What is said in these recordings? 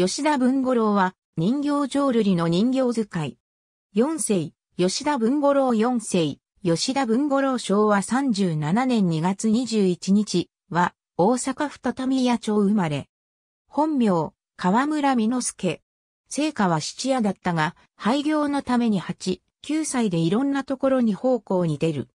吉田文五郎は、人形浄瑠璃の人形使い。四世、吉田文五郎四世、吉田文五郎昭和37年2月21日は、大阪府畳屋町生まれ。本名、河村美之助。成果は七夜だったが、廃業のために八、九歳でいろんなところに奉公に出る。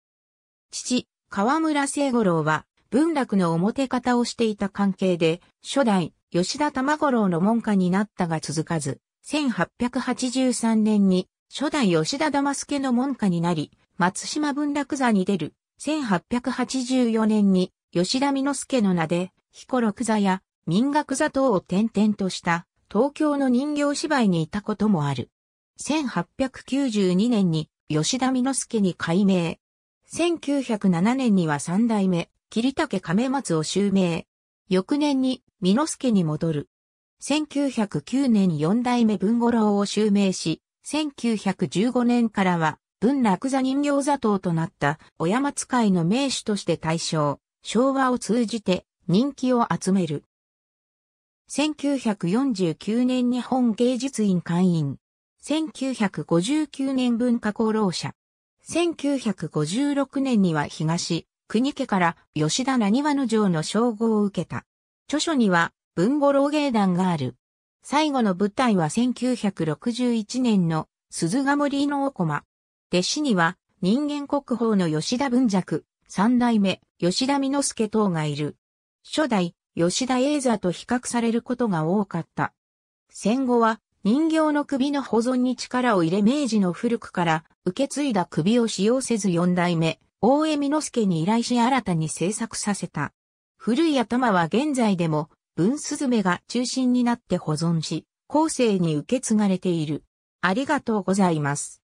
父、河村聖五郎は、文楽の表方をしていた関係で、初代、吉田玉五郎の門下になったが続かず、1883年に初代吉田玉助の門下になり、松島文楽座に出る。1884年に吉田美之助の名で、彦六座や民学座等を転々とした東京の人形芝居にいたこともある。1892年に吉田美之助に改名。1907年には三代目、桐竹亀松を襲名。翌年に美之助に戻る。1909年四代目文五郎を襲名し、1915年からは文楽座人形座頭となった小山使いの名手として大賞、昭和を通じて人気を集める。1949年日本芸術院会員。1959年文化功労者。1956年には東、国家から吉田何和の城の称号を受けた。著書には文語老芸団がある。最後の舞台は1961年の鈴鹿森の大駒。弟子には人間国宝の吉田文尺、三代目吉田美之助等がいる。初代吉田英座と比較されることが多かった。戦後は人形の首の保存に力を入れ明治の古くから受け継いだ首を使用せず四代目大江美之助に依頼し新たに制作させた。古い頭は現在でも、文スズメが中心になって保存し、後世に受け継がれている。ありがとうございます。